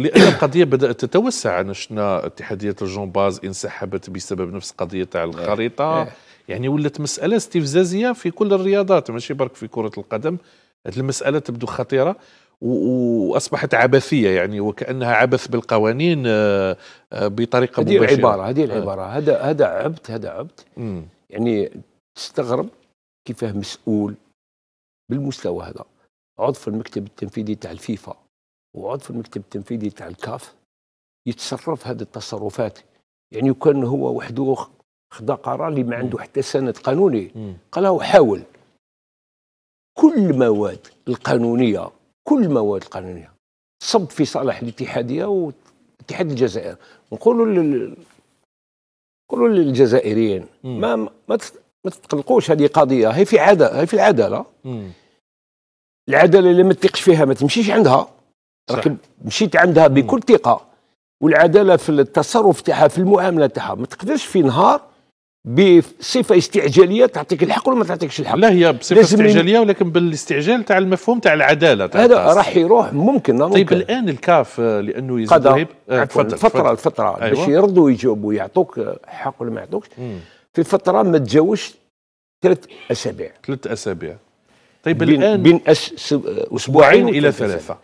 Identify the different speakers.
Speaker 1: لان القضيه بدات تتوسع نشنا اتحاديه الجونباز انسحبت بسبب نفس قضيه تاع إيه. الخريطه إيه. يعني ولات مساله استفزازيه في كل الرياضات ماشي برك في كره القدم هذه المساله تبدو خطيره واصبحت عبثيه يعني وكانها عبث بالقوانين آه، آه، بطريقه هذه مباشره العبارة هذه آه. العباره
Speaker 2: هذا هذا عبث هذا عبث
Speaker 1: يعني تستغرب كيفاه مسؤول
Speaker 2: بالمستوى هذا عضو في المكتب التنفيذي تاع الفيفا وعضو في المكتب التنفيذي تاع الكاف يتصرف هذه التصرفات يعني كان هو وحده خدا قرار اللي ما عنده حتى سند قانوني قال له حاول كل المواد القانونيه كل المواد القانونيه صب في صالح الاتحاديه واتحاد الجزائر نقولوا لل... نقولوا للجزائريين ما ما ما تقلقوش هذه قضيه هي في عداله هي في العداله العداله اللي ما تثقش فيها ما تمشيش عندها راك مشيت عندها بكل ثقه والعداله في التصرف تاعها في المعامله تاعها ما تقدرش في نهار بصفه استعجاليه تعطيك الحق ولا ما تعطيكش الحق لا هي بصفه استعجاليه
Speaker 1: ولكن بالاستعجال تاع المفهوم تاع العداله تاع هذا راح يروح ممكن طيب، ممكن طيب الان الكاف آه، لانه يزيد آه، تفضل فتره الفتره أيوة. باش يردوا يجاوبوا يعطوك حق ولا ما يعطوكش
Speaker 2: في فتره ما تجاوزش ثلاث اسابيع ثلاث اسابيع
Speaker 1: طيب بين الان بين
Speaker 2: أس... اسبوعين الى ثلاثه